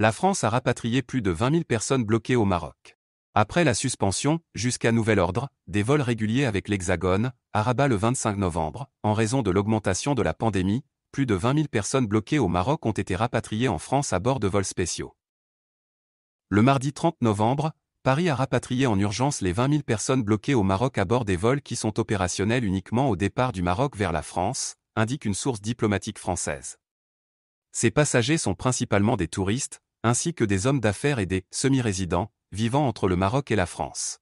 la France a rapatrié plus de 20 000 personnes bloquées au Maroc. Après la suspension, jusqu'à nouvel ordre, des vols réguliers avec l'Hexagone, à Rabat le 25 novembre, en raison de l'augmentation de la pandémie, plus de 20 000 personnes bloquées au Maroc ont été rapatriées en France à bord de vols spéciaux. Le mardi 30 novembre, Paris a rapatrié en urgence les 20 000 personnes bloquées au Maroc à bord des vols qui sont opérationnels uniquement au départ du Maroc vers la France, indique une source diplomatique française. Ces passagers sont principalement des touristes, ainsi que des hommes d'affaires et des semi-résidents vivant entre le Maroc et la France.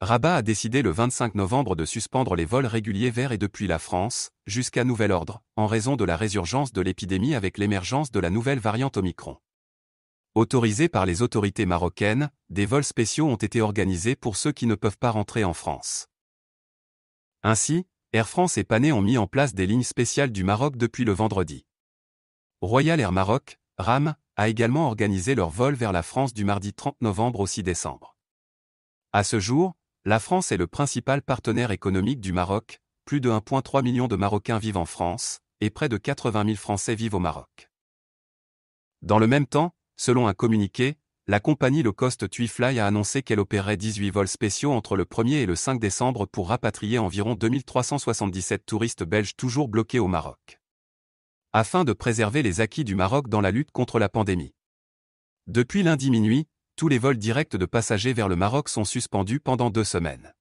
Rabat a décidé le 25 novembre de suspendre les vols réguliers vers et depuis la France, jusqu'à nouvel ordre, en raison de la résurgence de l'épidémie avec l'émergence de la nouvelle variante Omicron. Autorisés par les autorités marocaines, des vols spéciaux ont été organisés pour ceux qui ne peuvent pas rentrer en France. Ainsi, Air France et Panay ont mis en place des lignes spéciales du Maroc depuis le vendredi. Royal Air Maroc, RAM, a également organisé leur vol vers la France du mardi 30 novembre au 6 décembre. À ce jour, la France est le principal partenaire économique du Maroc, plus de 1,3 million de Marocains vivent en France, et près de 80 000 Français vivent au Maroc. Dans le même temps, selon un communiqué, la compagnie Le cost Tuifly a annoncé qu'elle opérait 18 vols spéciaux entre le 1er et le 5 décembre pour rapatrier environ 2377 touristes belges toujours bloqués au Maroc afin de préserver les acquis du Maroc dans la lutte contre la pandémie. Depuis lundi minuit, tous les vols directs de passagers vers le Maroc sont suspendus pendant deux semaines.